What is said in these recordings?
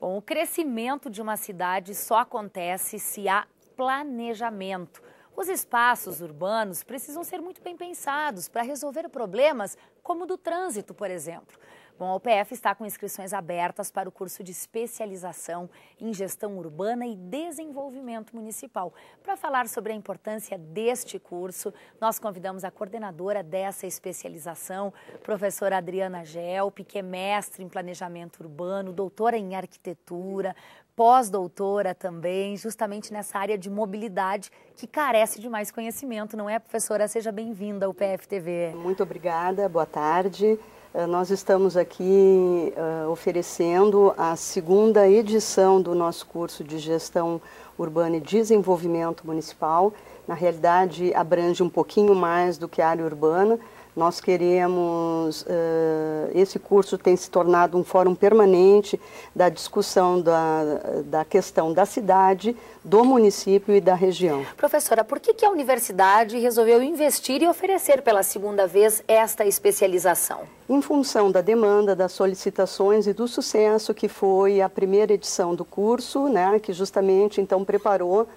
Bom, o crescimento de uma cidade só acontece se há planejamento. Os espaços urbanos precisam ser muito bem pensados para resolver problemas como o do trânsito, por exemplo. Bom, a UPF está com inscrições abertas para o curso de especialização em gestão urbana e desenvolvimento municipal. Para falar sobre a importância deste curso, nós convidamos a coordenadora dessa especialização, professora Adriana Gelp, que é mestre em planejamento urbano, doutora em arquitetura, pós-doutora também, justamente nessa área de mobilidade que carece de mais conhecimento, não é, professora? Seja bem-vinda ao PFTV. Muito obrigada, boa tarde. Eh, nós estamos aqui uh, oferecendo a segunda edição do nosso curso de Gestão Urbana e Desenvolvimento Municipal. Na realidade, abrange um pouquinho mais do que a área urbana, nós queremos, uh, esse curso tem se tornado um fórum permanente da discussão da, da questão da cidade, do município e da região. Professora, por que, que a universidade resolveu investir e oferecer pela segunda vez esta especialização? Em função da demanda, das solicitações e do sucesso que foi a primeira edição do curso, né, que justamente então preparou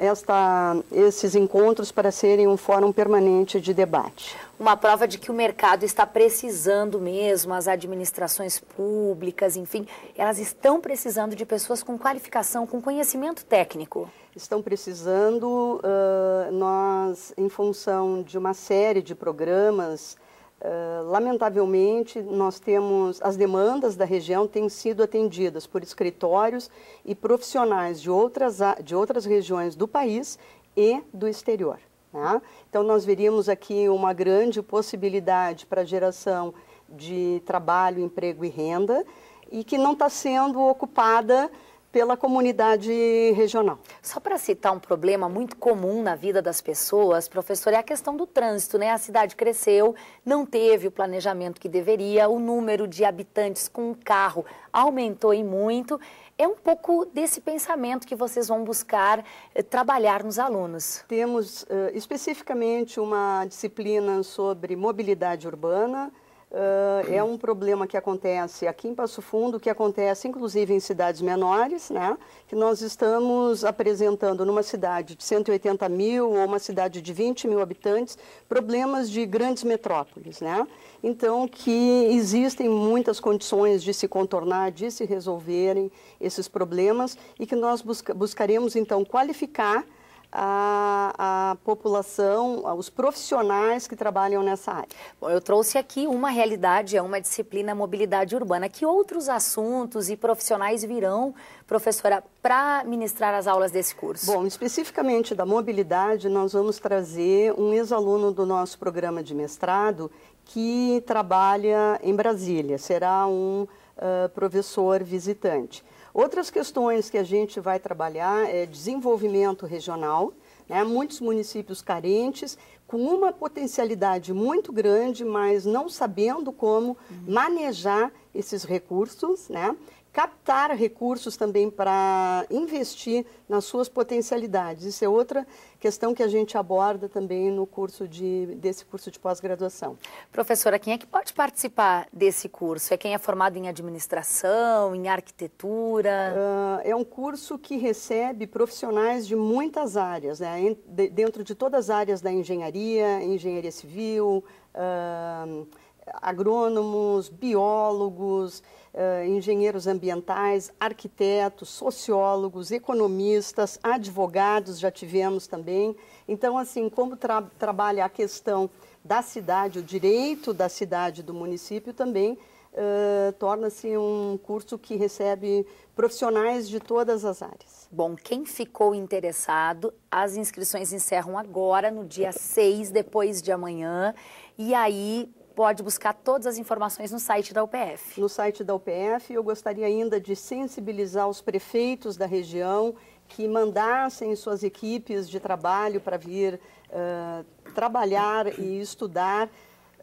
esta, esses encontros para serem um fórum permanente de debate. Uma prova de que o mercado está precisando mesmo, as administrações públicas, enfim, elas estão precisando de pessoas com qualificação, com conhecimento técnico. Estão precisando, uh, nós, em função de uma série de programas ah, lamentavelmente, nós temos as demandas da região têm sido atendidas por escritórios e profissionais de outras, de outras regiões do país e do exterior. Né? Então, nós veríamos aqui uma grande possibilidade para a geração de trabalho, emprego e renda e que não está sendo ocupada pela comunidade regional. Só para citar um problema muito comum na vida das pessoas, professor, é a questão do trânsito, né? A cidade cresceu, não teve o planejamento que deveria, o número de habitantes com um carro aumentou em muito. É um pouco desse pensamento que vocês vão buscar eh, trabalhar nos alunos. Temos eh, especificamente uma disciplina sobre mobilidade urbana, Uh, é um problema que acontece aqui em Passo Fundo, que acontece inclusive em cidades menores, né? que nós estamos apresentando numa cidade de 180 mil ou uma cidade de 20 mil habitantes, problemas de grandes metrópoles. Né? Então, que existem muitas condições de se contornar, de se resolverem esses problemas e que nós busca buscaremos então qualificar a, a população, os profissionais que trabalham nessa área. Bom, eu trouxe aqui uma realidade, é uma disciplina mobilidade urbana. Que outros assuntos e profissionais virão, professora, para ministrar as aulas desse curso? Bom, especificamente da mobilidade, nós vamos trazer um ex-aluno do nosso programa de mestrado que trabalha em Brasília. Será um uh, professor visitante. Outras questões que a gente vai trabalhar é desenvolvimento regional, né? muitos municípios carentes, com uma potencialidade muito grande, mas não sabendo como uhum. manejar esses recursos, né? captar recursos também para investir nas suas potencialidades. Isso é outra questão que a gente aborda também no curso de, desse curso de pós-graduação. Professora, quem é que pode participar desse curso? É quem é formado em administração, em arquitetura? Uh, é um curso que recebe profissionais de muitas áreas, né? dentro de todas as áreas da engenharia, engenharia civil, uh, agrônomos, biólogos, uh, engenheiros ambientais, arquitetos, sociólogos, economistas, advogados já tivemos também. Então, assim, como tra trabalha a questão da cidade, o direito da cidade do município também uh, torna-se um curso que recebe profissionais de todas as áreas. Bom, quem ficou interessado, as inscrições encerram agora, no dia 6, depois de amanhã. E aí, pode buscar todas as informações no site da UPF. No site da UPF, eu gostaria ainda de sensibilizar os prefeitos da região que mandassem suas equipes de trabalho para vir uh, trabalhar e estudar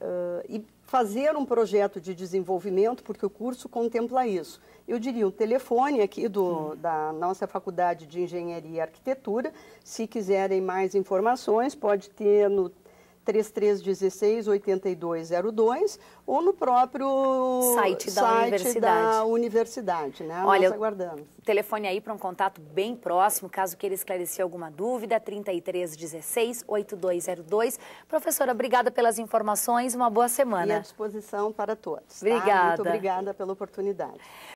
uh, e fazer um projeto de desenvolvimento, porque o curso contempla isso. Eu diria o telefone aqui do, da nossa Faculdade de Engenharia e Arquitetura. Se quiserem mais informações, pode ter no 3316 8202 ou no próprio site da site universidade. Da universidade né? Olha, Nós aguardamos. Telefone aí para um contato bem próximo, caso queira esclarecer alguma dúvida, 3316 8202. Professora, obrigada pelas informações, uma boa semana. E à disposição para todos. Obrigada. Tá? Muito obrigada pela oportunidade.